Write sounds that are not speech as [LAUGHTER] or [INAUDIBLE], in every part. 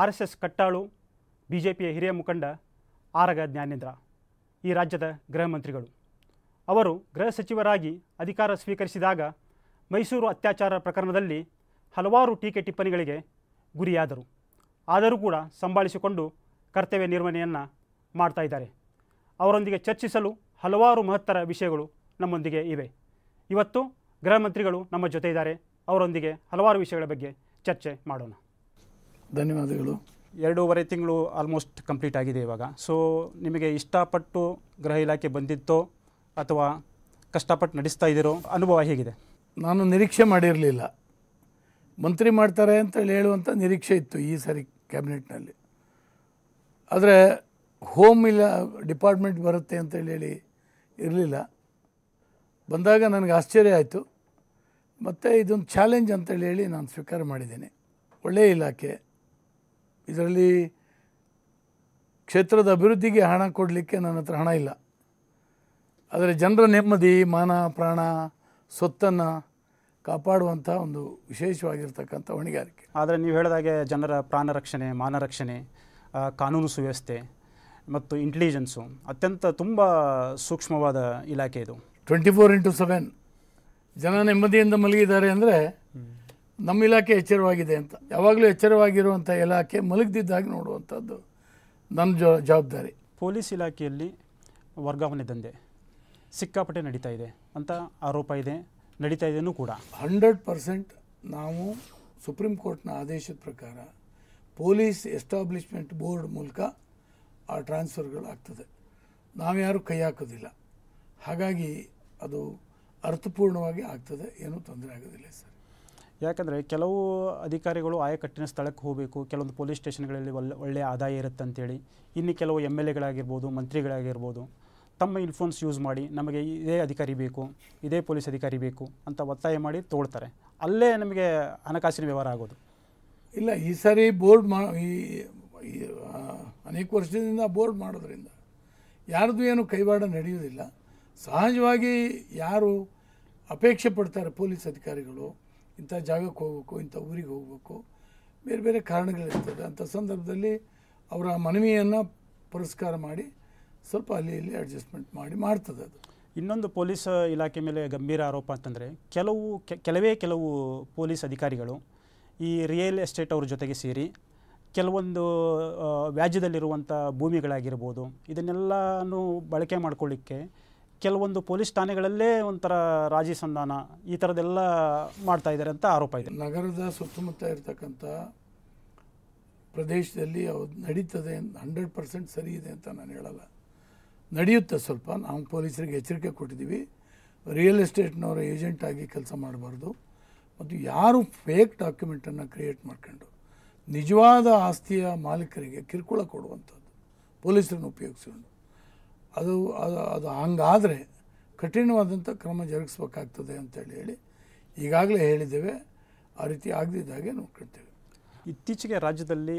R S S ಕಟ್ಟಾಳು B J ಪಿಯ ಹಿರಿಯ ಮುಖಂಡ ಆರಗ ಜ್ಞಾನೇಂದ್ರ ಈ ರಾಜ್ಯದ ಗೃಹ ಮಂತ್ರಿಗಳು ಅವರು ಗೃಹ ಸಚಿವರಾಗಿ ಅಧಿಕಾರ ಸ್ವೀಕರಿಸಿದಾಗ ಮೈಸೂರು ಅತ್ಯಾಚಾರ ಪ್ರಕರಣದಲ್ಲಿ ಹಲವಾರು ಟೀಕೆ ಟಿಪ್ಪಣಿಗಳಿಗೆ ಗುರಿಯಾದರು ಆದರೂ ಕೂಡ ಸಂಭಾಳಿಸಿಕೊಂಡು ಕರ್ತವ್ಯ ನಿರ್ವಹಣೆಯನ್ನು ಮಾಡ್ತಾ ಇದ್ದಾರೆ ಅವರೊಂದಿಗೆ ಚರ್ಚಿಸಲು ಹಲವಾರು ಮಹತ್ತರ ವಿಷಯಗಳು ನಮ್ಮೊಂದಿಗೆ ಇವೆ ಇವತ್ತು ಗೃಹ ಮಂತ್ರಿಗಳು ನಮ್ಮ ಜೊತೆ ಇದ್ದಾರೆ ಅವರೊಂದಿಗೆ ಹಲವಾರು ವಿಷಯಗಳ ಬಗ್ಗೆ ಚರ್ಚೆ ಮಾಡೋಣ ಧನ್ಯವಾದಗಳು ಎರಡೂವರೆ ತಿಂಗಳು ಆಲ್ಮೋಸ್ಟ್ ಕಂಪ್ಲೀಟ್ ಆಗಿದೆ ಇವಾಗ ಸೊ ನಿಮಗೆ ಇಷ್ಟಪಟ್ಟು ಗೃಹ ಇಲಾಖೆ ಬಂದಿತ್ತೋ ಅಥವಾ ಕಷ್ಟಪಟ್ಟು ನಡೆಸ್ತಾ ಇದ್ದೀರೋ ಅನುಭವ ಹೇಗಿದೆ ನಾನು ನಿರೀಕ್ಷೆ ಮಾಡಿರಲಿಲ್ಲ ಮಂತ್ರಿ ಮಾಡ್ತಾರೆ ಅಂತೇಳಿ ಹೇಳುವಂಥ ನಿರೀಕ್ಷೆ ಇತ್ತು ಈ ಸಾರಿ ಕ್ಯಾಬಿನೆಟ್ನಲ್ಲಿ ಆದರೆ ಹೋಮ್ ಇಲ್ಲ ಡಿಪಾರ್ಟ್ಮೆಂಟ್ ಬರುತ್ತೆ ಅಂತೇಳಿ ಹೇಳಿ ಇರಲಿಲ್ಲ ಬಂದಾಗ ನನಗೆ ಆಶ್ಚರ್ಯ ಆಯಿತು ಮತ್ತು ಇದೊಂದು ಚಾಲೆಂಜ್ ಅಂತೇಳಿ ಹೇಳಿ ನಾನು ಸ್ವೀಕಾರ ಮಾಡಿದ್ದೀನಿ ಒಳ್ಳೆಯ ಇಲಾಖೆ ಇದರಲ್ಲಿ ಕ್ಷೇತ್ರದ ಅಭಿವೃದ್ಧಿಗೆ ಹಣ ಕೊಡಲಿಕ್ಕೆ ನನ್ನ ಹತ್ರ ಹಣ ಇಲ್ಲ ಆದರೆ ಜನರ ನೆಮ್ಮದಿ ಮಾನ ಪ್ರಾಣ ಸೊತ್ತನ್ನು ಕಾಪಾಡುವಂಥ ಒಂದು ವಿಶೇಷವಾಗಿರ್ತಕ್ಕಂಥ ಹೊಣೆಗಾರಿಕೆ ಆದರೆ ನೀವು ಹೇಳಿದಾಗೆ ಜನರ ಪ್ರಾಣ ರಕ್ಷಣೆ ಮಾನ ರಕ್ಷಣೆ ಕಾನೂನು ಸುವ್ಯವಸ್ಥೆ ಮತ್ತು ಇಂಟೆಲಿಜೆನ್ಸು ಅತ್ಯಂತ ತುಂಬ ಸೂಕ್ಷ್ಮವಾದ ಇಲಾಖೆ ಇದು ಟ್ವೆಂಟಿ ಫೋರ್ ಇಂಟು ಸೆವೆನ್ ಜನ ನೆಮ್ಮದಿಯಿಂದ ಮಲಗಿದ್ದಾರೆ ಅಂದರೆ ನಮ್ಮ ಇಲಾಖೆ ಎಚ್ಚರವಾಗಿದೆ ಅಂತ ಯಾವಾಗಲೂ ಎಚ್ಚರವಾಗಿರುವಂಥ ಇಲಾಖೆ ಮಲಗದಿದ್ದಾಗಿ ನೋಡುವಂಥದ್ದು ನನ್ನ ಜವಾಬ್ದಾರಿ ಪೊಲೀಸ್ ಇಲಾಖೆಯಲ್ಲಿ ವರ್ಗಾವಣೆ ದಂಧೆ ಸಿಕ್ಕಾಪಟ್ಟೆ ನಡೀತಾ ಇದೆ ಅಂತ ಆರೋಪ ಇದೆ ನಡೀತಾ ಇದೆಯೂ ಕೂಡ ಹಂಡ್ರೆಡ್ ಪರ್ಸೆಂಟ್ ನಾವು ಸುಪ್ರೀಂ ಕೋರ್ಟ್ನ ಆದೇಶದ ಪ್ರಕಾರ ಪೊಲೀಸ್ ಎಸ್ಟಾಬ್ಲಿಷ್ಮೆಂಟ್ ಬೋರ್ಡ್ ಮೂಲಕ ಆ ಟ್ರಾನ್ಸ್ಫರ್ಗಳಾಗ್ತದೆ ನಾವ್ಯಾರೂ ಕೈ ಹಾಕೋದಿಲ್ಲ ಹಾಗಾಗಿ ಅದು ಅರ್ಥಪೂರ್ಣವಾಗಿ ಆಗ್ತದೆ ಏನೂ ತೊಂದರೆ ಆಗೋದಿಲ್ಲ ಸರ್ ಯಾಕಂದರೆ ಕೆಲವು ಅಧಿಕಾರಿಗಳು ಆಯಕಟ್ಟಿನ ಸ್ಥಳಕ್ಕೆ ಹೋಗಬೇಕು ಕೆಲವೊಂದು ಪೊಲೀಸ್ ಸ್ಟೇಷನ್ಗಳಲ್ಲಿ ಒಳ್ಳೆ ಒಳ್ಳೆಯ ಆದಾಯ ಇರುತ್ತೆ ಅಂತೇಳಿ ಇನ್ನು ಕೆಲವು ಎಮ್ ಎಲ್ ಎಗಳಾಗಿರ್ಬೋದು ಮಂತ್ರಿಗಳಾಗಿರ್ಬೋದು ತಮ್ಮ ಇನ್ಫೋನ್ಸ್ ಯೂಸ್ ಮಾಡಿ ನಮಗೆ ಇದೇ ಅಧಿಕಾರಿ ಬೇಕು ಇದೇ ಪೊಲೀಸ್ ಅಧಿಕಾರಿ ಬೇಕು ಅಂತ ಒತ್ತಾಯ ಮಾಡಿ ತೋಳ್ತಾರೆ ಅಲ್ಲೇ ನಮಗೆ ಹಣಕಾಸಿನ ವ್ಯವಹಾರ ಆಗೋದು ಇಲ್ಲ ಈ ಸಾರಿ ಬೋರ್ಡ್ ಮಾ ಈ ಅನೇಕ ವರ್ಷದಿಂದ ಬೋರ್ಡ್ ಮಾಡೋದ್ರಿಂದ ಯಾರ್ದು ಏನು ಕೈವಾಡ ನಡೆಯೋದಿಲ್ಲ ಸಹಜವಾಗಿ ಯಾರು ಅಪೇಕ್ಷೆ ಪಡ್ತಾರೆ ಪೊಲೀಸ್ ಅಧಿಕಾರಿಗಳು ಇಂಥ ಜಾಗಕ್ಕೆ ಹೋಗ್ಬೇಕು ಇಂಥ ಊರಿಗೆ ಹೋಗಬೇಕು ಬೇರೆ ಬೇರೆ ಕಾರಣಗಳಿರ್ತದೆ ಅಂಥ ಸಂದರ್ಭದಲ್ಲಿ ಅವರ ಮನವಿಯನ್ನು ಪುರಸ್ಕಾರ ಮಾಡಿ ಸ್ವಲ್ಪ ಅಲ್ಲಿ ಇಲ್ಲಿ ಅಡ್ಜಸ್ಟ್ಮೆಂಟ್ ಮಾಡಿ ಮಾಡ್ತದೆ ಅದು ಇನ್ನೊಂದು ಪೊಲೀಸ್ ಇಲಾಖೆ ಮೇಲೆ ಗಂಭೀರ ಆರೋಪ ಅಂತಂದರೆ ಕೆಲವು ಕೆಲವೇ ಕೆಲವು ಪೊಲೀಸ್ ಅಧಿಕಾರಿಗಳು ಈ ರಿಯಲ್ ಎಸ್ಟೇಟ್ ಅವ್ರ ಜೊತೆಗೆ ಸೇರಿ ಕೆಲವೊಂದು ವ್ಯಾಜ್ಯದಲ್ಲಿರುವಂಥ ಭೂಮಿಗಳಾಗಿರ್ಬೋದು ಇದನ್ನೆಲ್ಲನೂ ಬಳಕೆ ಮಾಡ್ಕೊಳ್ಳಿಕ್ಕೆ ಕೆಲವೊಂದು ಪೊಲೀಸ್ ಠಾಣೆಗಳಲ್ಲೇ ಒಂಥರ ರಾಜಿ ಸಂಧಾನ ಈ ಥರದ್ದೆಲ್ಲ ಮಾಡ್ತಾ ಇದ್ದಾರೆ ಅಂತ ಆರೋಪ ಇದೆ ನಗರದ ಸುತ್ತಮುತ್ತ ಇರತಕ್ಕಂಥ ಪ್ರದೇಶದಲ್ಲಿ ಅವು ನಡೀತದೆ ಹಂಡ್ರೆಡ್ ಪರ್ಸೆಂಟ್ ಸರಿ ಇದೆ ಅಂತ ನಾನು ಹೇಳಲ್ಲ ನಡೆಯುತ್ತೆ ಸ್ವಲ್ಪ ನಾವು ಪೊಲೀಸರಿಗೆ ಎಚ್ಚರಿಕೆ ಕೊಟ್ಟಿದ್ದೀವಿ ರಿಯಲ್ ಎಸ್ಟೇಟ್ನವರ ಏಜೆಂಟ್ ಆಗಿ ಕೆಲಸ ಮಾಡಬಾರ್ದು ಮತ್ತು ಯಾರು ಫೇಕ್ ಡಾಕ್ಯುಮೆಂಟನ್ನು ಕ್ರಿಯೇಟ್ ಮಾಡ್ಕೊಂಡು ನಿಜವಾದ ಆಸ್ತಿಯ ಮಾಲೀಕರಿಗೆ ಕಿರುಕುಳ ಕೊಡುವಂಥದ್ದು ಪೊಲೀಸರನ್ನು ಉಪಯೋಗಿಸಿಕೊಂಡು ಅದು ಅದು ಅದು ಹಂಗಾದರೆ ಕಠಿಣವಾದಂಥ ಕ್ರಮ ಜರುಗಿಸ್ಬೇಕಾಗ್ತದೆ ಅಂತೇಳಿ ಹೇಳಿ ಈಗಾಗಲೇ ಹೇಳಿದ್ದೇವೆ ಆ ರೀತಿ ಆಗದಿದ್ದಾಗೆ ನೋಡ್ಕೊಳ್ತೇವೆ ಇತ್ತೀಚೆಗೆ ರಾಜ್ಯದಲ್ಲಿ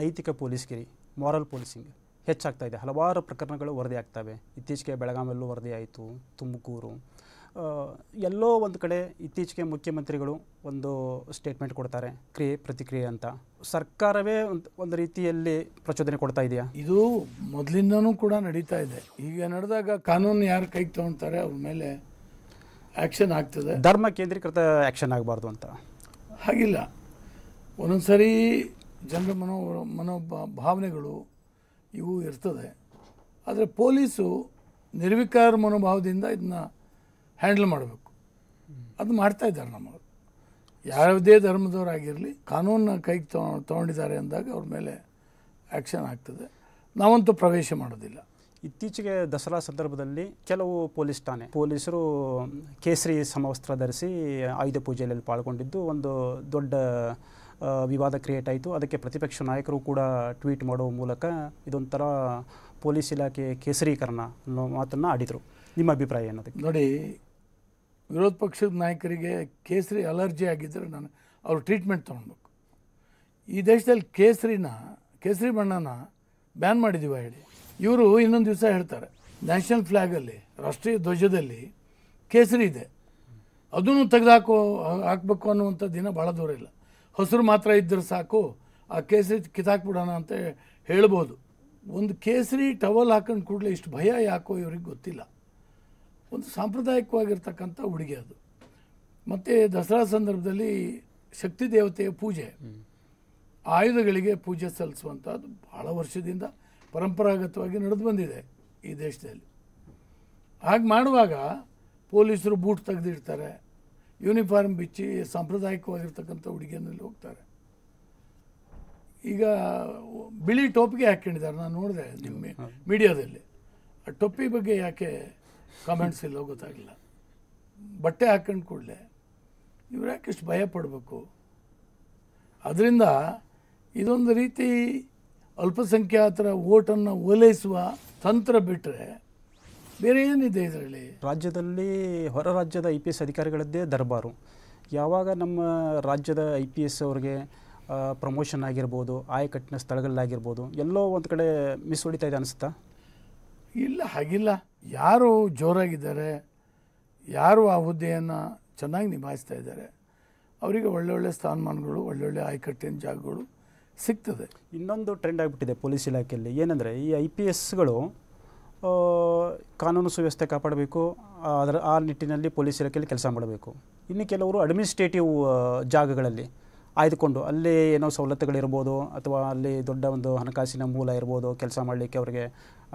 ನೈತಿಕ ಪೊಲೀಸ್ಗಿರಿ ಮಾರಲ್ ಪೊಲೀಸಿಂಗ್ ಹೆಚ್ಚಾಗ್ತಾ ಇದೆ ಹಲವಾರು ಪ್ರಕರಣಗಳು ವರದಿ ಆಗ್ತವೆ ಇತ್ತೀಚೆಗೆ ಬೆಳಗಾವಿಯಲ್ಲೂ ಆಯಿತು ತುಮಕೂರು ಎಲ್ಲೋ ಒಂದು ಕಡೆ ಇತ್ತೀಚೆಗೆ ಮುಖ್ಯಮಂತ್ರಿಗಳು ಒಂದು ಸ್ಟೇಟ್ಮೆಂಟ್ ಕೊಡ್ತಾರೆ ಕ್ರಿಯೆ ಪ್ರತಿಕ್ರಿಯೆ ಅಂತ ಸರ್ಕಾರವೇ ಒಂದು ರೀತಿಯಲ್ಲಿ ಪ್ರಚೋದನೆ ಕೊಡ್ತಾ ಇದೆಯಾ ಇದು ಮೊದಲಿಂದನೂ ಕೂಡ ನಡೀತಾ ಇದೆ ಈಗ ನಡೆದಾಗ ಕಾನೂನು ಯಾರು ಕೈಗೆ ತಗೊಳ್ತಾರೆ ಅವ್ರ ಮೇಲೆ ಆ್ಯಕ್ಷನ್ ಆಗ್ತದೆ ಧರ್ಮ ಕೇಂದ್ರೀಕೃತ ಆ್ಯಕ್ಷನ್ ಆಗಬಾರ್ದು ಅಂತ ಹಾಗಿಲ್ಲ ಒಂದೊಂದ್ಸರಿ ಜನರ ಮನೋ ಮನೋ ಭಾವನೆಗಳು ಇವು ಇರ್ತದೆ ಆದರೆ ಪೊಲೀಸು ನಿರ್ವಿಕಾರ ಮನೋಭಾವದಿಂದ ಇದನ್ನ ಹ್ಯಾಂಡಲ್ ಮಾಡಬೇಕು ಅದು ಮಾಡ್ತಾ ಇದ್ದಾರೆ ನಮ್ಮವರು ಯಾವುದೇ ಧರ್ಮದವರಾಗಿರಲಿ ಕಾನೂನನ್ನ ಕೈಗೆ ತೊ ತೊಗೊಂಡಿದ್ದಾರೆ ಅಂದಾಗ ಅವ್ರ ಮೇಲೆ ಆ್ಯಕ್ಷನ್ ಆಗ್ತದೆ ನಾವಂತೂ ಪ್ರವೇಶ ಮಾಡೋದಿಲ್ಲ ಇತ್ತೀಚೆಗೆ ದಸರಾ ಸಂದರ್ಭದಲ್ಲಿ ಕೆಲವು ಪೊಲೀಸ್ ಠಾಣೆ ಪೊಲೀಸರು ಕೇಸರಿ ಸಮವಸ್ತ್ರ ಧರಿಸಿ ಆಯುಧ ಪೂಜೆಯಲ್ಲಿ ಪಾಲ್ಗೊಂಡಿದ್ದು ಒಂದು ದೊಡ್ಡ ವಿವಾದ ಕ್ರಿಯೇಟ್ ಆಯಿತು ಅದಕ್ಕೆ ಪ್ರತಿಪಕ್ಷ ನಾಯಕರು ಕೂಡ ಟ್ವೀಟ್ ಮಾಡುವ ಮೂಲಕ ಇದೊಂಥರ ಪೊಲೀಸ್ ಇಲಾಖೆ ಕೇಸರೀಕರಣ ಅನ್ನೋ ಮಾತನ್ನು ಆಡಿದರು ನಿಮ್ಮ ಅಭಿಪ್ರಾಯ ಏನದಕ್ಕೆ ನೋಡಿ ವಿರೋಧ ಪಕ್ಷದ ನಾಯಕರಿಗೆ ಕೇಸರಿ ಅಲರ್ಜಿ ಆಗಿದ್ದರೆ ನಾನು ಅವರು ಟ್ರೀಟ್ಮೆಂಟ್ ತೊಗೊಳ್ಬೇಕು ಈ ದೇಶದಲ್ಲಿ ಕೇಸರಿನ ಕೇಸರಿ ಬಣ್ಣನ ಬ್ಯಾನ್ ಮಾಡಿದ್ದೀವ ಹೇಳಿ ಇವರು ಇನ್ನೊಂದು ದಿವಸ ಹೇಳ್ತಾರೆ ನ್ಯಾಷನಲ್ ಫ್ಲ್ಯಾಗಲ್ಲಿ ರಾಷ್ಟ್ರೀಯ ಧ್ವಜದಲ್ಲಿ ಕೇಸರಿ ಇದೆ ಅದನ್ನು ತೆಗೆದಾಕೋ ಹಾಕ್ಬೇಕು ಅನ್ನುವಂಥ ದಿನ ಭಾಳ ದೂರ ಇಲ್ಲ ಹಸಿರು ಮಾತ್ರ ಇದ್ದರೆ ಸಾಕು ಆ ಕೇಸರಿ ಕಿತ್ತಾಕ್ಬಿಡೋಣ ಅಂತ ಹೇಳ್ಬೋದು ಒಂದು ಕೇಸರಿ ಟವಲ್ ಹಾಕೊಂಡು ಕೂಡಲೇ ಇಷ್ಟು ಭಯ ಯಾಕೋ ಇವ್ರಿಗೆ ಗೊತ್ತಿಲ್ಲ ಒಂದು ಸಾಂಪ್ರದಾಯಿಕವಾಗಿರ್ತಕ್ಕಂಥ ಉಡುಗೆ ಅದು ಮತ್ತು ದಸರಾ ಸಂದರ್ಭದಲ್ಲಿ ಶಕ್ತಿ ದೇವತೆಯ ಪೂಜೆ ಆಯುಧಗಳಿಗೆ ಪೂಜೆ ಸಲ್ಲಿಸುವಂಥದ್ದು ಭಾಳ ವರ್ಷದಿಂದ ಪರಂಪರಾಗತವಾಗಿ ನಡೆದು ಬಂದಿದೆ ಈ ದೇಶದಲ್ಲಿ ಹಾಗೆ ಮಾಡುವಾಗ ಪೊಲೀಸರು ಬೂಟ್ ತೆಗೆದಿಡ್ತಾರೆ ಯೂನಿಫಾರ್ಮ್ ಬಿಚ್ಚಿ ಸಾಂಪ್ರದಾಯಿಕವಾಗಿರ್ತಕ್ಕಂಥ ಹುಡುಗಿಯಲ್ಲಿ ಹೋಗ್ತಾರೆ ಈಗ ಬಿಳಿ ಟೋಪಿಗೆ ಹಾಕೊಂಡಿದ್ದಾರೆ ನಾನು ನೋಡಿದೆ ನಿಮ್ಮ ಮೀಡಿಯಾದಲ್ಲಿ ಆ ಟೊಪ್ಪಿ ಬಗ್ಗೆ ಯಾಕೆ ಕಾಮೆಂಟ್ಸ್ ಇಲ್ಲೋ ಗೊತ್ತಾಗಿಲ್ಲ ಬಟ್ಟೆ ಹಾಕೊಂಡು ಕೂಡಲೇ ಇವ್ರು ಯಾಕೆ ಇಷ್ಟು ಭಯ ಪಡಬೇಕು ಅದರಿಂದ ಇದೊಂದು ರೀತಿ ಅಲ್ಪಸಂಖ್ಯಾತರ ಓಟನ್ನು ಓಲೈಸುವ ತಂತ್ರ ಬಿಟ್ಟರೆ ಬೇರೆ ಏನಿದೆ ಇದರಲ್ಲಿ ರಾಜ್ಯದಲ್ಲಿ ಹೊರ ರಾಜ್ಯದ ಐ ಪಿ ಎಸ್ ಅಧಿಕಾರಿಗಳದ್ದೇ ದರ್ಬಾರು ಯಾವಾಗ ನಮ್ಮ ರಾಜ್ಯದ ಐ ಪಿ ಎಸ್ ಅವ್ರಿಗೆ ಪ್ರಮೋಷನ್ ಆಗಿರ್ಬೋದು ಆಯಕಟ್ಟಿನ ಸ್ಥಳಗಳಲ್ಲಾಗಿರ್ಬೋದು ಎಲ್ಲೋ ಒಂದು ಕಡೆ ಮಿಸ್ ಹೊಡಿತಾ ಇದೆ ಅನಿಸುತ್ತಾ ಇಲ್ಲ ಹಾಗಿಲ್ಲ ಯಾರು ಜೋರಾಗಿದ್ದಾರೆ ಯಾರು ಆ ಹುದ್ದೆಯನ್ನು ಚೆನ್ನಾಗಿ ನಿಭಾಯಿಸ್ತಾ ಇದ್ದಾರೆ ಅವರಿಗೆ ಒಳ್ಳೊಳ್ಳೆ ಸ್ಥಾನಮಾನಗಳು ಒಳ್ಳೊಳ್ಳೆ ಆಯ್ಕಟ್ಟಿನ ಜಾಗಗಳು ಸಿಗ್ತದೆ ಇನ್ನೊಂದು ಟ್ರೆಂಡ್ ಆಗಿಬಿಟ್ಟಿದೆ ಪೊಲೀಸ್ ಇಲಾಖೆಯಲ್ಲಿ ಏನಂದರೆ ಈ ಐ ಪಿ ಎಸ್ಗಳು ಕಾನೂನು ಸುವ್ಯವಸ್ಥೆ ಕಾಪಾಡಬೇಕು ಅದರ ಆ ನಿಟ್ಟಿನಲ್ಲಿ ಪೊಲೀಸ್ ಇಲಾಖೆಯಲ್ಲಿ ಕೆಲಸ ಮಾಡಬೇಕು ಇನ್ನು ಕೆಲವರು ಅಡ್ಮಿನಿಸ್ಟ್ರೇಟಿವ್ ಜಾಗಗಳಲ್ಲಿ ಆಯ್ದುಕೊಂಡು ಅಲ್ಲಿ ಏನೋ ಸವಲತ್ತುಗಳಿರ್ಬೋದು ಅಥವಾ ಅಲ್ಲಿ ದೊಡ್ಡ ಒಂದು ಹಣಕಾಸಿನ ಮೂಲ ಇರ್ಬೋದು ಕೆಲಸ ಮಾಡಲಿಕ್ಕೆ ಅವರಿಗೆ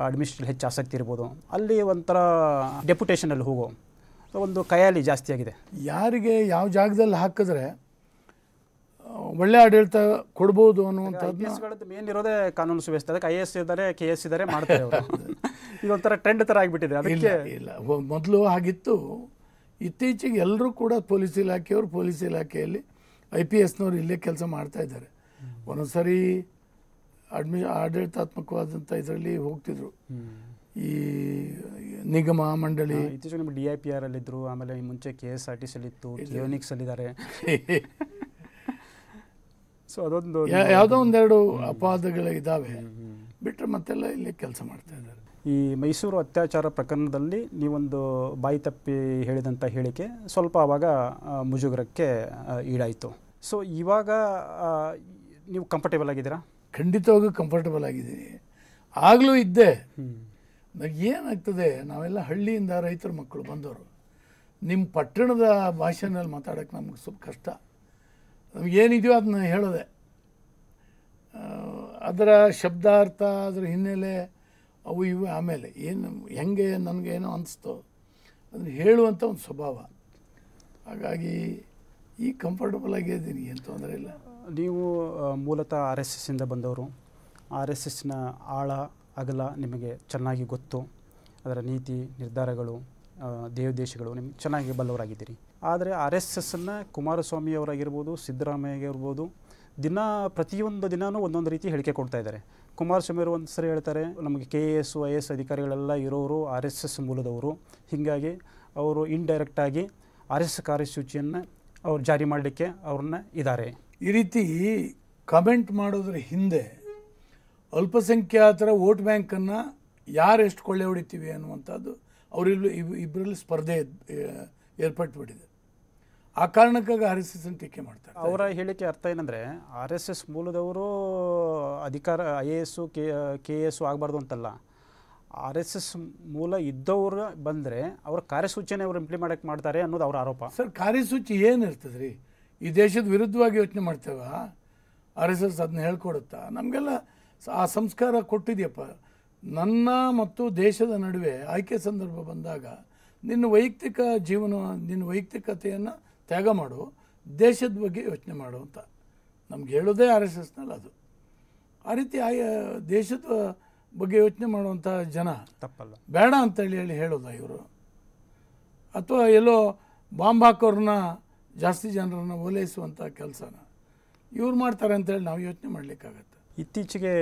ಅಡ್ಮಿನಿಸ್ಟ್ರೇಟ್ ಹೆಚ್ಚು ಆಸಕ್ತಿ ಇರ್ಬೋದು ಅಲ್ಲಿ ಒಂಥರ ಡೆಪ್ಯುಟೇಷನಲ್ಲಿ ಹೋಗೋ ಒಂದು ಖಯಾಲಿ ಜಾಸ್ತಿ ಆಗಿದೆ ಯಾರಿಗೆ ಯಾವ ಜಾಗದಲ್ಲಿ ಹಾಕಿದ್ರೆ ಒಳ್ಳೆ ಆಡಳಿತ ಕೊಡ್ಬೋದು ಅನ್ನುವಂಥದ್ದು ಮೇನ್ ಇರೋದೇ ಕಾನೂನು ಸುವ್ಯವಸ್ಥೆ ಅದಕ್ಕೆ ಐ ಎಸ್ ಇದ್ದಾರೆ ಕೆ ಎಸ್ ಇದ್ದಾರೆ ಮಾಡ್ತಾರೆ ಇದೊಂಥರ [LAUGHS] ಟ್ರೆಂಡ್ ಥರ ಆಗಿಬಿಟ್ಟಿದೆ ಅದಕ್ಕೆ ಇಲ್ಲ ಮೊದಲು ಆಗಿತ್ತು ಇತ್ತೀಚೆಗೆ ಎಲ್ಲರೂ ಕೂಡ ಪೊಲೀಸ್ ಇಲಾಖೆಯವರು ಪೊಲೀಸ್ ಇಲಾಖೆಯಲ್ಲಿ ಐ ಪಿ ಎಸ್ನವ್ರು ಇಲ್ಲೇ ಕೆಲಸ ಮಾಡ್ತಾ ಇದ್ದಾರೆ ಒಂದೊಂದು ಸರಿ ಅಡ್ಮಿ ಆಡಳಿತಾತ್ಮಕವಾದಂಥ ಇದರಲ್ಲಿ ಹೋಗ್ತಿದ್ರು ಈ ನಿಗಮ ಮಂಡಳಿ ಇತ್ತೀಚೆಗೆ ಡಿ ಐ ಪಿ ಆರ್ ಇದ್ರು ಆಮೇಲೆ ಮುಂಚೆ K S R T C ಇತ್ತು ಯೂನಿಕ್ಸ್ ಸೊ ಅದೊಂದು ಯಾವುದೋ ಒಂದೆರಡು ಅಪವಾದಗಳು ಇದ್ದಾವೆ ಬಿಟ್ಟರೆ ಮತ್ತೆಲ್ಲ ಇಲ್ಲಿ ಕೆಲಸ ಮಾಡ್ತಾ ಇದ್ದಾರೆ ಈ ಮೈಸೂರು ಅತ್ಯಾಚಾರ ಪ್ರಕರಣದಲ್ಲಿ ನೀವೊಂದು ಬಾಯಿ ತಪ್ಪಿ ಹೇಳಿದಂಥ ಹೇಳಿಕೆ ಸ್ವಲ್ಪ ಆವಾಗ ಮುಜುಗರಕ್ಕೆ ಈಡಾಯಿತು ಸೊ ಇವಾಗ ನೀವು ಕಂಫರ್ಟೇಬಲ್ ಆಗಿದ್ದೀರಾ ಖಂಡಿತವಾಗೂ ಕಂಫರ್ಟೇಬಲ್ ಆಗಿದ್ದೀನಿ ಆಗಲೂ ಇದ್ದೆ ಏನಾಗ್ತದೆ ನಾವೆಲ್ಲ ಹಳ್ಳಿಯಿಂದ ರೈತರ ಮಕ್ಕಳು ಬಂದವರು ನಿಮ್ಮ ಪಟ್ಟಣದ ಭಾಷೆನಲ್ಲಿ ಮಾತಾಡೋಕ್ಕೆ ನಮ್ಗೆ ಸ್ವಲ್ಪ ಕಷ್ಟ ನಮಗೇನಿದೆಯೋ ಅದನ್ನ ಹೇಳೋದೆ ಅದರ ಶಬ್ದಾರ್ಥ ಅದರ ಹಿನ್ನೆಲೆ ಅವು ಇವು ಆಮೇಲೆ ಏನು ಹೆಂಗೆ ನನಗೇನೋ ಅನಿಸ್ತು ಅದನ್ನು ಹೇಳುವಂಥ ಒಂದು ಸ್ವಭಾವ ಹಾಗಾಗಿ ಈ ಕಂಫರ್ಟಬಲ್ ಆಗಿದ್ದೀನಿ ಏನು ತೊಂದರೆ ಇಲ್ಲ ನೀವು ಮೂಲತಃ ಆರ್ ಎಸ್ ಎಸ್ಸಿಂದ ಬಂದವರು ಆರ್ ಎಸ್ ಎಸ್ನ ಆಳ ಅಗಲ ನಿಮಗೆ ಚೆನ್ನಾಗಿ ಗೊತ್ತು ಅದರ ನೀತಿ ನಿರ್ಧಾರಗಳು ದೇವದೇಶಗಳು ನಿಮ್ಗೆ ಚೆನ್ನಾಗಿ ಬಲ್ಲವರಾಗಿದ್ದೀರಿ ಆದರೆ ಆರ್ ಎಸ್ ಎಸ್ಸನ್ನು ಕುಮಾರಸ್ವಾಮಿಯವರಾಗಿರ್ಬೋದು ಸಿದ್ದರಾಮಯ್ಯ ಆಗಿರ್ಬೋದು ದಿನ ಪ್ರತಿಯೊಂದು ದಿನವೂ ಒಂದೊಂದು ರೀತಿ ಹೇಳಿಕೆ ಕೊಡ್ತಾ ಇದ್ದಾರೆ ಕುಮಾರಸ್ವಾಮಿ ಅವರು ಒಂದು ಸರಿ ಹೇಳ್ತಾರೆ ನಮಗೆ K A S I S ಅಧಿಕಾರಿಗಳೆಲ್ಲ ಇರೋರು ಆರ್ ಎಸ್ ಎಸ್ ಮೂಲದವರು ಹೀಗಾಗಿ ಅವರು ಇಂಡೈರೆಕ್ಟಾಗಿ ಆರ್ ಎಸ್ ಕಾರ್ಯಸೂಚಿಯನ್ನು ಅವ್ರು ಜಾರಿ ಮಾಡಲಿಕ್ಕೆ ಅವ್ರನ್ನ ಇದ್ದಾರೆ ಈ ರೀತಿ ಕಮೆಂಟ್ ಮಾಡೋದ್ರ ಹಿಂದೆ ಅಲ್ಪಸಂಖ್ಯಾತರ ವೋಟ್ ಬ್ಯಾಂಕನ್ನು ಯಾರು ಎಷ್ಟು ಕೊಳ್ಳೆ ಹೊಡಿತೀವಿ ಅನ್ನುವಂಥದ್ದು ಅವರಿಲ್ಲೂ ಇಬ್ಬರಲ್ಲಿ ಸ್ಪರ್ಧೆ ಏರ್ಪಟ್ಬಿಟ್ಟಿದೆ ಆ ಕಾರಣಕ್ಕಾಗಿ ಆರ್ ಎಸ್ ಎಸ್ ಟೀಕೆ ಮಾಡ್ತಾರೆ ಅವರ ಹೇಳಿಕೆ ಅರ್ಥ ಏನಂದರೆ ಆರ್ ಎಸ್ ಎಸ್ ಮೂಲದವರು ಅಧಿಕಾರ I A S K K A S ಆಗಬಾರ್ದು ಅಂತಲ್ಲ ಆರ್ ಎಸ್ ಎಸ್ ಮೂಲ ಇದ್ದವರು ಬಂದರೆ ಅವ್ರ ಕಾರ್ಯಸೂಚನೆ ಅವರು ಇಂಪ್ಲಿಮೆಂಟ್ ಮಾಡ್ತಾರೆ ಅನ್ನೋದು ಅವರ ಆರೋಪ ಸರ್ ಕಾರ್ಯಸೂಚಿ ಏನು ಇರ್ತದೆ ರೀ ಈ ದೇಶದ ವಿರುದ್ಧವಾಗಿ ಯೋಚನೆ ಮಾಡ್ತೇವೆ ಆರ್ ಎಸ್ ಎಸ್ ಅದನ್ನ ಹೇಳ್ಕೊಡುತ್ತಾ ನಮಗೆಲ್ಲ ಆ ಸಂಸ್ಕಾರ ಕೊಟ್ಟಿದೆಯಪ್ಪ ನನ್ನ ಮತ್ತು ದೇಶದ ನಡುವೆ ಆಯ್ಕೆ ಸಂದರ್ಭ ಬಂದಾಗ ನಿನ್ನ ವೈಯಕ್ತಿಕ ಜೀವನ ನಿನ್ನ ವೈಯಕ್ತಿಕತೆಯನ್ನು ತ್ಯಾಗ ಮಾಡು ದೇಶದ ಬಗ್ಗೆ ಯೋಚನೆ ಮಾಡು ಅಂತ ನಮ್ಗೆ ಹೇಳೋದೇ ಆರ್ ಎಸ್ ಎಸ್ನಲ್ಲಿ ಅದು ಆ ರೀತಿ ಆಯಾ ದೇಶದ ಬಗ್ಗೆ ಯೋಚನೆ ಮಾಡುವಂಥ ಜನ ತಪ್ಪಲ್ಲ ಬೇಡ ಅಂತೇಳಿ ಹೇಳಿ ಹೇಳೋದ ಇವರು ಅಥವಾ ಎಲ್ಲೋ ಬಾಂಬ್ ಹಾಕೋರನ್ನ ಜಾಸ್ತಿ ಜನರನ್ನು ಓಲೈಸುವಂಥ ಕೆಲಸನ ಇವ್ರು ಮಾಡ್ತಾರೆ ಅಂತೇಳಿ ನಾವು ಯೋಚನೆ ಮಾಡಲಿಕ್ಕಾಗತ್ತೆ ಇತ್ತೀಚೆಗೆ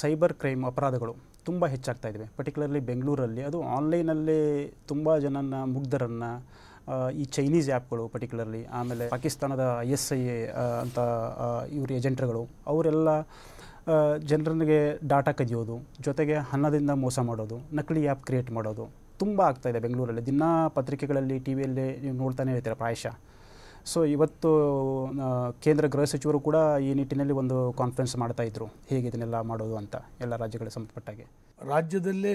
ಸೈಬರ್ ಕ್ರೈಮ್ ಅಪರಾಧಗಳು ತುಂಬ ಹೆಚ್ಚಾಗ್ತಾ ಇದ್ದಾವೆ ಪರ್ಟಿಕ್ಯುಲರ್ಲಿ ಬೆಂಗಳೂರಲ್ಲಿ ಅದು ಆನ್ಲೈನಲ್ಲಿ ತುಂಬ ಜನನ ಮುಗ್ಧರನ್ನು ಈ ಚೈನೀಸ್ ಆ್ಯಪ್ಗಳು ಪರ್ಟಿಕ್ಯುಲರ್ಲಿ ಆಮೇಲೆ ಪಾಕಿಸ್ತಾನದ ಐ ಎಸ್ ಐ ಎ ಅಂತ ಇವ್ರ ಏಜೆಂಟ್ರುಗಳು ಅವರೆಲ್ಲ ಜನರನಿಗೆ ಡಾಟಾ ಕದಿಯೋದು ಜೊತೆಗೆ ಹಣದಿಂದ ಮೋಸ ಮಾಡೋದು ನಕಲಿ ಆ್ಯಪ್ ಕ್ರಿಯೇಟ್ ಮಾಡೋದು ತುಂಬ ಆಗ್ತಾಯಿದೆ ಬೆಂಗಳೂರಲ್ಲಿ ದಿನ ಪತ್ರಿಕೆಗಳಲ್ಲಿ ಟಿ ವಿಯಲ್ಲಿ ನೀವು ನೋಡ್ತಾನೆ ಇರ್ತೀರ ಪ್ರಾಯಶಃ ಸೊ ಇವತ್ತು ಕೇಂದ್ರ ಗೃಹ ಸಚಿವರು ಕೂಡ ಈ ನಿಟ್ಟಿನಲ್ಲಿ ಒಂದು ಕಾನ್ಫರೆನ್ಸ್ ಮಾಡ್ತಾಯಿದ್ರು ಹೇಗೆ ಇದನ್ನೆಲ್ಲ ಮಾಡೋದು ಅಂತ ಎಲ್ಲ ರಾಜ್ಯಗಳಿಗೆ ಸಂಬಂಧಪಟ್ಟಾಗೆ ರಾಜ್ಯದಲ್ಲೇ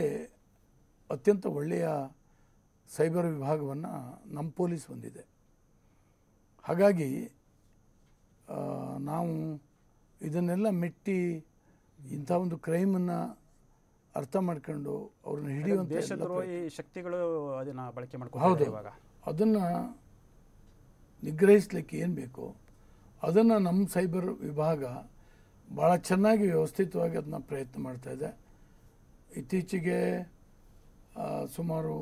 ಅತ್ಯಂತ ಒಳ್ಳೆಯ ಸೈಬರ್ ವಿಭಾಗವನ್ನು ನಮ್ಮ ಪೊಲೀಸ್ ಹೊಂದಿದೆ ಹಾಗಾಗಿ ನಾವು ಇದನ್ನೆಲ್ಲ ಮೆಟ್ಟಿ ಇಂಥ ಒಂದು ಕ್ರೈಮನ್ನು ಅರ್ಥ ಮಾಡ್ಕೊಂಡು ಅವ್ರನ್ನ ಹಿಡಿಯುವಂಥ ಶಕ್ತಿಗಳು ಅದನ್ನು ಬಳಕೆ ಮಾಡ್ಕೊಳ್ತಾರೆ ಹೌದು ಅದನ್ನು ನಿಗ್ರಹಿಸಲಿಕ್ಕೆ ಏನು ಬೇಕು ಅದನ್ನು ನಮ್ಮ ಸೈಬರ್ ವಿಭಾಗ ಭಾಳ ಚೆನ್ನಾಗಿ ವ್ಯವಸ್ಥಿತವಾಗಿ ಅದನ್ನ ಪ್ರಯತ್ನ ಮಾಡ್ತಾ ಇದೆ ಇತ್ತೀಚೆಗೆ ಸುಮಾರು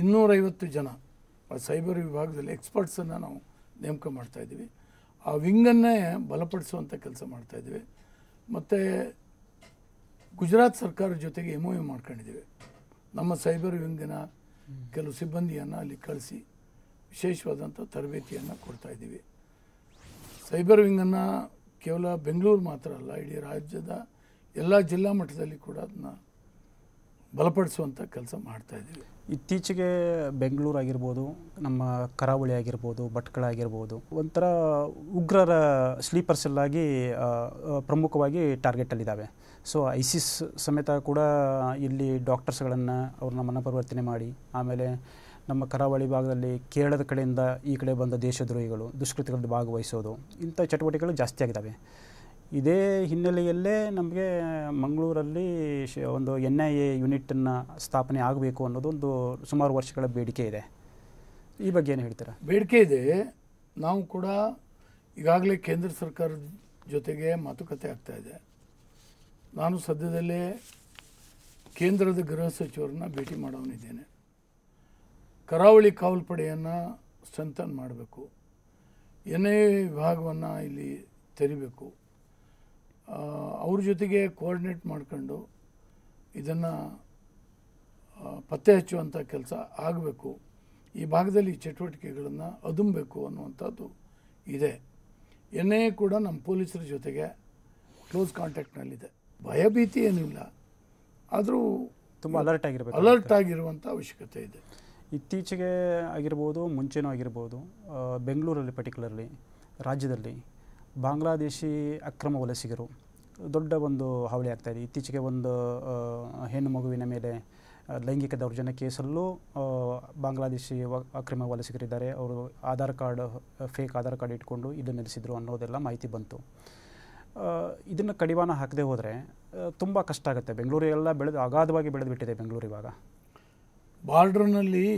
ಇನ್ನೂರೈವತ್ತು ಜನ ಸೈಬರ್ ವಿಭಾಗದಲ್ಲಿ ಎಕ್ಸ್ಪರ್ಟ್ಸನ್ನು ನಾವು ನೇಮಕ ಮಾಡ್ತಾಯಿದ್ದೀವಿ ಆ ವಿಂಗನ್ನೇ ಬಲಪಡಿಸುವಂಥ ಕೆಲಸ ಮಾಡ್ತಾಯಿದ್ದೀವಿ ಮತ್ತು ಗುಜರಾತ್ ಸರ್ಕಾರ ಜೊತೆಗೆ ಎಮ್ ಒ ಎ ಮಾಡ್ಕೊಂಡಿದ್ದೀವಿ ನಮ್ಮ ಸೈಬರ್ ವಿಂಗಿನ ಕೆಲವು ಸಿಬ್ಬಂದಿಯನ್ನು ಅಲ್ಲಿ ಕಳಿಸಿ ವಿಶೇಷವಾದಂಥ ತರಬೇತಿಯನ್ನು ಕೊಡ್ತಾಯಿದ್ದೀವಿ ಸೈಬರ್ ವಿಂಗನ್ನು ಕೇವಲ ಬೆಂಗಳೂರು ಮಾತ್ರ ಅಲ್ಲ ಇಡೀ ರಾಜ್ಯದ ಎಲ್ಲ ಜಿಲ್ಲಾ ಮಟ್ಟದಲ್ಲಿ ಕೂಡ ಅದನ್ನ ಬಲಪಡಿಸುವಂಥ ಕೆಲಸ ಮಾಡ್ತಾಯಿದ್ದೀವಿ ಇತ್ತೀಚೆಗೆ ಬೆಂಗಳೂರು ಆಗಿರ್ಬೋದು ನಮ್ಮ ಕರಾವಳಿ ಆಗಿರ್ಬೋದು ಆಗಿರ್ಬೋದು ಒಂಥರ ಉಗ್ರರ ಸ್ಲೀಪರ್ಸಲ್ಲಾಗಿ ಪ್ರಮುಖವಾಗಿ ಟಾರ್ಗೆಟಲ್ಲಿದ್ದಾವೆ ಸೊ ಐಸಿಸ್ ಸಮೇತ ಕೂಡ ಇಲ್ಲಿ ಡಾಕ್ಟರ್ಸ್ಗಳನ್ನು ಅವ್ರನ್ನ ಮನಪರಿವರ್ತನೆ ಮಾಡಿ ಆಮೇಲೆ ನಮ್ಮ ಕರಾವಳಿ ಭಾಗದಲ್ಲಿ ಕೇರಳದ ಕಡೆಯಿಂದ ಈ ಕಡೆ ಬಂದ ದೇಶದ್ರೋಹಿಗಳು ದುಷ್ಕೃತಿಗಳಲ್ಲಿ ಭಾಗವಹಿಸೋದು ಇಂಥ ಚಟುವಟಿಕೆಗಳು ಜಾಸ್ತಿ ಆಗಿದ್ದಾವೆ ಇದೇ ಹಿನ್ನೆಲೆಯಲ್ಲೇ ನಮಗೆ ಮಂಗಳೂರಲ್ಲಿ ಶ ಒಂದು ಎನ್ ಐ ಎ ಯೂನಿಟನ್ನು ಸ್ಥಾಪನೆ ಆಗಬೇಕು ಅನ್ನೋದೊಂದು ಸುಮಾರು ವರ್ಷಗಳ ಬೇಡಿಕೆ ಇದೆ ಈ ಬಗ್ಗೆ ಏನು ಹೇಳ್ತೀರಾ ಬೇಡಿಕೆ ಇದೆ ನಾವು ಕೂಡ ಈಗಾಗಲೇ ಕೇಂದ್ರ ಸರ್ಕಾರದ ಜೊತೆಗೆ ಮಾತುಕತೆ ಆಗ್ತಾ ಇದೆ ನಾನು ಸದ್ಯದಲ್ಲೇ ಕೇಂದ್ರದ ಗೃಹ ಸಚಿವರನ್ನ ಭೇಟಿ ಮಾಡೋನಿದ್ದೇನೆ ಕರಾವಳಿ ಕಾವಲು ಪಡೆಯನ್ನು ಸ್ಟ್ರೆಂಥನ್ ಮಾಡಬೇಕು ಎನ್ ಐ ವಿಭಾಗವನ್ನು ಇಲ್ಲಿ ತೆರಿಬೇಕು ಅವ್ರ ಜೊತೆಗೆ ಕೋಆರ್ಡಿನೇಟ್ ಮಾಡ್ಕೊಂಡು ಇದನ್ನು ಪತ್ತೆ ಹಚ್ಚುವಂಥ ಕೆಲಸ ಆಗಬೇಕು ಈ ಭಾಗದಲ್ಲಿ ಚಟುವಟಿಕೆಗಳನ್ನು ಅದುಂಬೇಕು ಅನ್ನುವಂಥದ್ದು ಇದೆ ಎನ್ ಕೂಡ ನಮ್ಮ ಪೊಲೀಸರ ಜೊತೆಗೆ ಕ್ಲೋಸ್ ಕಾಂಟ್ಯಾಕ್ಟ್ನಲ್ಲಿದೆ ಭಯಭೀತಿ ಏನಿಲ್ಲ ಆದರೂ ತುಂಬ ಅಲರ್ಟ್ ಆಗಿರಬೇಕು ಅಲರ್ಟ್ ಆಗಿರುವಂಥ ಅವಶ್ಯಕತೆ ಇದೆ ಇತ್ತೀಚೆಗೆ ಆಗಿರ್ಬೋದು ಮುಂಚೆನೂ ಆಗಿರ್ಬೋದು ಬೆಂಗಳೂರಲ್ಲಿ ಪರ್ಟಿಕ್ಯುಲರ್ಲಿ ರಾಜ್ಯದಲ್ಲಿ ಬಾಂಗ್ಲಾದೇಶಿ ಅಕ್ರಮ ವಲಸಿಗರು ದೊಡ್ಡ ಒಂದು ಹಾವಳಿ ಆಗ್ತಾಯಿದೆ ಇತ್ತೀಚೆಗೆ ಒಂದು ಹೆಣ್ಣು ಮಗುವಿನ ಮೇಲೆ ಲೈಂಗಿಕ ದೌರ್ಜನ್ಯ ಕೇಸಲ್ಲೂ ಬಾಂಗ್ಲಾದೇಶಿ ಅಕ್ರಮ ವಲಸಿಗರಿದ್ದಾರೆ ಅವರು Aadhaar card fake Aadhaar card ಇಟ್ಕೊಂಡು ಇದು ನೆಲೆಸಿದರು ಅನ್ನೋದೆಲ್ಲ ಮಾಹಿತಿ ಬಂತು ಇದನ್ನು ಕಡಿವಾಣ ಹಾಕದೆ ಹೋದರೆ ತುಂಬ ಕಷ್ಟ ಆಗುತ್ತೆ ಎಲ್ಲ ಬೆಳೆದು ಅಗಾಧವಾಗಿ ಬೆಳೆದು ಬಿಟ್ಟಿದೆ ಬೆಂಗಳೂರು ಇವಾಗ ಬಾರ್ಡ್ರ್ನಲ್ಲಿ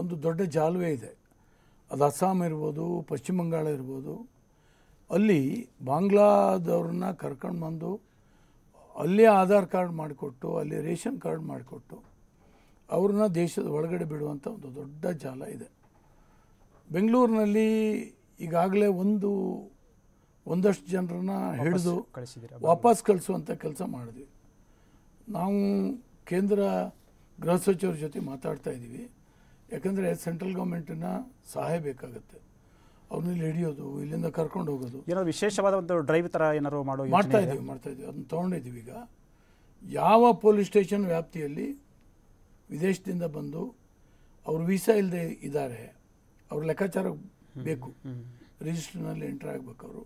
ಒಂದು ದೊಡ್ಡ ಜಾಲುವೆ ಇದೆ ಅದು ಅಸ್ಸಾಂ ಇರ್ಬೋದು ಪಶ್ಚಿಮ ಬಂಗಾಳ ಇರ್ಬೋದು ಅಲ್ಲಿ ಬಾಂಗ್ಲಾದವ್ರನ್ನ ಕರ್ಕೊಂಡು ಬಂದು ಅಲ್ಲೇ ಆಧಾರ್ ಕಾರ್ಡ್ ಮಾಡಿಕೊಟ್ಟು ಅಲ್ಲಿ ರೇಷನ್ ಕಾರ್ಡ್ ಮಾಡಿಕೊಟ್ಟು ಅವ್ರನ್ನ ದೇಶದ ಒಳಗಡೆ ಬಿಡುವಂಥ ಒಂದು ದೊಡ್ಡ ಜಾಲ ಇದೆ ಬೆಂಗಳೂರಿನಲ್ಲಿ ಈಗಾಗಲೇ ಒಂದು ಒಂದಷ್ಟು ಜನರನ್ನ ಹಿಡಿದು ವಾಪಸ್ ಕಳಿಸುವಂಥ ಕೆಲಸ ಮಾಡಿದ್ವಿ ನಾವು ಕೇಂದ್ರ ಗೃಹ ಸಚಿವರ ಜೊತೆ ಮಾತಾಡ್ತಾ ಇದ್ದೀವಿ ಯಾಕಂದರೆ ಸೆಂಟ್ರಲ್ ಗೌರ್ಮೆಂಟನ್ನು ಸಹಾಯ ಬೇಕಾಗುತ್ತೆ ಅವ್ರನ್ನ ಇಲ್ಲಿ ಹಿಡಿಯೋದು ಇಲ್ಲಿಂದ ಕರ್ಕೊಂಡು ಹೋಗೋದು ಏನೋ ವಿಶೇಷವಾದ ಒಂದು ಡ್ರೈವ್ ಥರ ಏನಾದ್ರು ಮಾಡೋ ಮಾಡ್ತಾ ಇದ್ದೀವಿ ಮಾಡ್ತಾ ಇದ್ದೀವಿ ಅದನ್ನ ತೊಗೊಂಡಿದ್ದೀವಿ ಈಗ ಯಾವ ಪೊಲೀಸ್ ಸ್ಟೇಷನ್ ವ್ಯಾಪ್ತಿಯಲ್ಲಿ ವಿದೇಶದಿಂದ ಬಂದು ಅವರು ವೀಸಾ ಇಲ್ಲದೆ ಇದ್ದಾರೆ ಅವ್ರ ಲೆಕ್ಕಾಚಾರ ಬೇಕು ರಿಜಿಸ್ಟರ್ನಲ್ಲಿ ಎಂಟ್ರ್ ಆಗಬೇಕು ಅವರು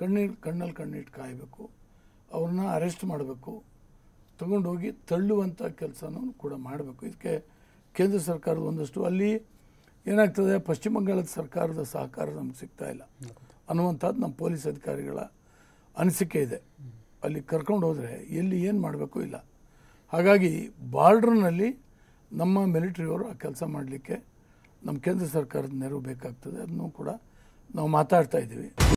ಕಣ್ಣೀರು ಕಣ್ಣಲ್ಲಿ ಕಣ್ಣಿಟ್ಟು ಕಾಯಬೇಕು ಅವ್ರನ್ನ ಅರೆಸ್ಟ್ ಮಾಡಬೇಕು ತಗೊಂಡೋಗಿ ತಳ್ಳುವಂಥ ಕೆಲಸನೂ ಕೂಡ ಮಾಡಬೇಕು ಇದಕ್ಕೆ ಕೇಂದ್ರ ಸರ್ಕಾರದ ಒಂದಷ್ಟು ಅಲ್ಲಿ ಏನಾಗ್ತದೆ ಪಶ್ಚಿಮ ಬಂಗಾಳದ ಸರ್ಕಾರದ ಸಹಕಾರ ನಮ್ಗೆ ಸಿಗ್ತಾ ಇಲ್ಲ ಅನ್ನುವಂಥದ್ದು ನಮ್ಮ ಪೊಲೀಸ್ ಅಧಿಕಾರಿಗಳ ಅನಿಸಿಕೆ ಇದೆ ಅಲ್ಲಿ ಕರ್ಕೊಂಡು ಹೋದರೆ ಎಲ್ಲಿ ಏನು ಮಾಡಬೇಕು ಇಲ್ಲ ಹಾಗಾಗಿ ಬಾರ್ಡ್ರ್ನಲ್ಲಿ ನಮ್ಮ ಮಿಲಿಟ್ರಿಯವರು ಆ ಕೆಲಸ ಮಾಡಲಿಕ್ಕೆ ನಮ್ಮ ಕೇಂದ್ರ ಸರ್ಕಾರದ ನೆರವು ಬೇಕಾಗ್ತದೆ ಅದನ್ನು ಕೂಡ ನಾವು ಮಾತಾಡ್ತಾ ಇದ್ದೀವಿ